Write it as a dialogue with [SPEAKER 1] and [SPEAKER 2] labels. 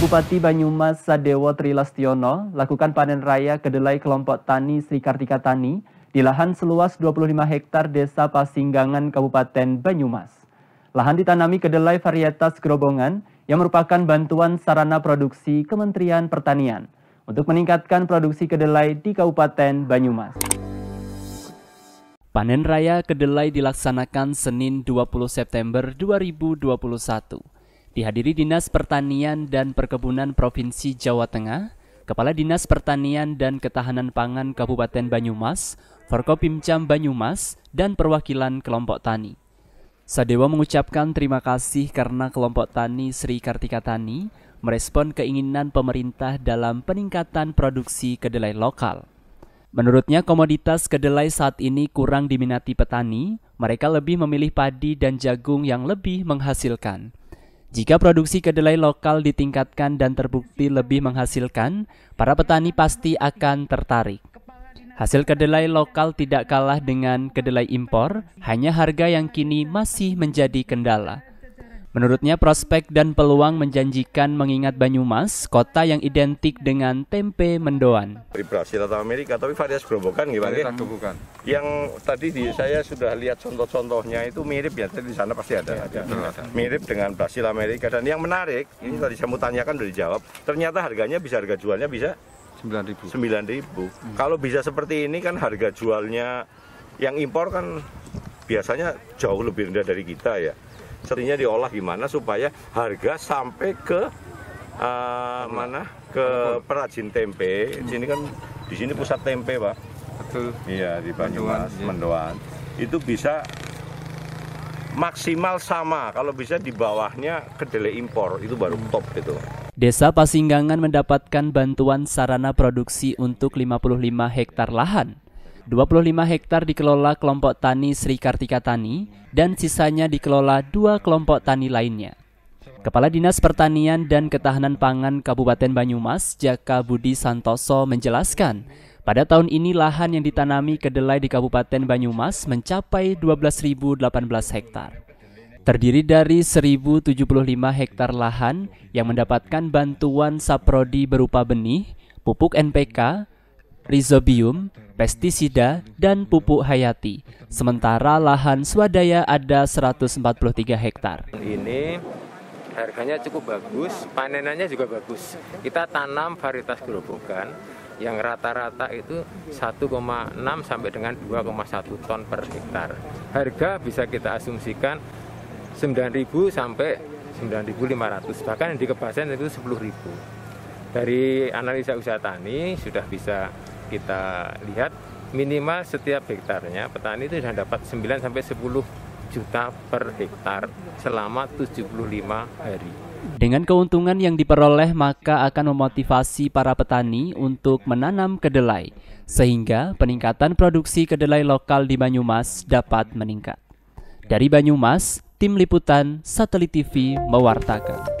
[SPEAKER 1] Bupati Banyumas Sadewo Trilastiono lakukan panen raya kedelai kelompok tani Sri Kartika Tani di lahan seluas 25 hektar Desa Pasinggangan Kabupaten Banyumas. Lahan ditanami kedelai varietas gerobongan yang merupakan bantuan sarana produksi Kementerian Pertanian untuk meningkatkan produksi kedelai di Kabupaten Banyumas. Panen raya kedelai dilaksanakan Senin 20 September 2021 Dihadiri Dinas Pertanian dan Perkebunan Provinsi Jawa Tengah, Kepala Dinas Pertanian dan Ketahanan Pangan Kabupaten Banyumas, Forkopimcam Banyumas, dan perwakilan kelompok tani. Sadewa mengucapkan terima kasih karena kelompok tani Sri Kartika Tani merespon keinginan pemerintah dalam peningkatan produksi kedelai lokal. Menurutnya komoditas kedelai saat ini kurang diminati petani, mereka lebih memilih padi dan jagung yang lebih menghasilkan. Jika produksi kedelai lokal ditingkatkan dan terbukti lebih menghasilkan, para petani pasti akan tertarik. Hasil kedelai lokal tidak kalah dengan kedelai impor, hanya harga yang kini masih menjadi kendala. Menurutnya prospek dan peluang menjanjikan mengingat Banyumas, kota yang identik dengan tempe mendoan.
[SPEAKER 2] Dari Brasil atau Amerika, tapi varias gerobokan gimana? Varias gerobokan. Yang tadi di, saya sudah lihat contoh-contohnya itu mirip ya, tadi di sana pasti ada. Ya, ada. Iya, mirip dengan Brasil Amerika. Dan yang menarik, ini tadi saya mau tanyakan dari jawab, ternyata harganya bisa, harga jualnya bisa? 9.000. 9.000. Hmm. Kalau bisa seperti ini kan harga jualnya yang impor kan biasanya jauh lebih rendah dari kita ya. Setinya diolah gimana supaya harga sampai ke uh, mana ke perajin tempe. Hmm. Sini kan di sini pusat tempe, Pak. Betul. Iya, di Banyumas, Mendoan. Ya. Itu bisa maksimal sama kalau bisa di bawahnya kedelai impor itu baru hmm. top gitu.
[SPEAKER 1] Desa Pasinggangan mendapatkan bantuan sarana produksi untuk 55 hektar lahan. 25 hektar dikelola kelompok tani Sri Kartika Tani dan sisanya dikelola dua kelompok tani lainnya. Kepala Dinas Pertanian dan Ketahanan Pangan Kabupaten Banyumas, Jaka Budi Santoso menjelaskan, pada tahun ini lahan yang ditanami kedelai di Kabupaten Banyumas mencapai 12.018 hektar. Terdiri dari 1.075 hektar lahan yang mendapatkan bantuan saprodi berupa benih, pupuk NPK, rizobium, pestisida, dan pupuk hayati. Sementara lahan swadaya ada 143 hektar.
[SPEAKER 3] Ini harganya cukup bagus, panenannya juga bagus. Kita tanam varietas gerobokan yang rata-rata itu 1,6 sampai dengan 2,1 ton per hektar. Harga bisa kita asumsikan 9.000 sampai 9.500, bahkan di kepasen itu 10.000. Dari analisa usaha tani sudah bisa kita lihat minimal setiap hektarnya petani itu sudah dapat 9 sampai 10 juta per hektar selama 75
[SPEAKER 1] hari. Dengan keuntungan yang diperoleh maka akan memotivasi para petani untuk menanam kedelai sehingga peningkatan produksi kedelai lokal di Banyumas dapat meningkat. Dari Banyumas, tim liputan Satelit TV mewartakan.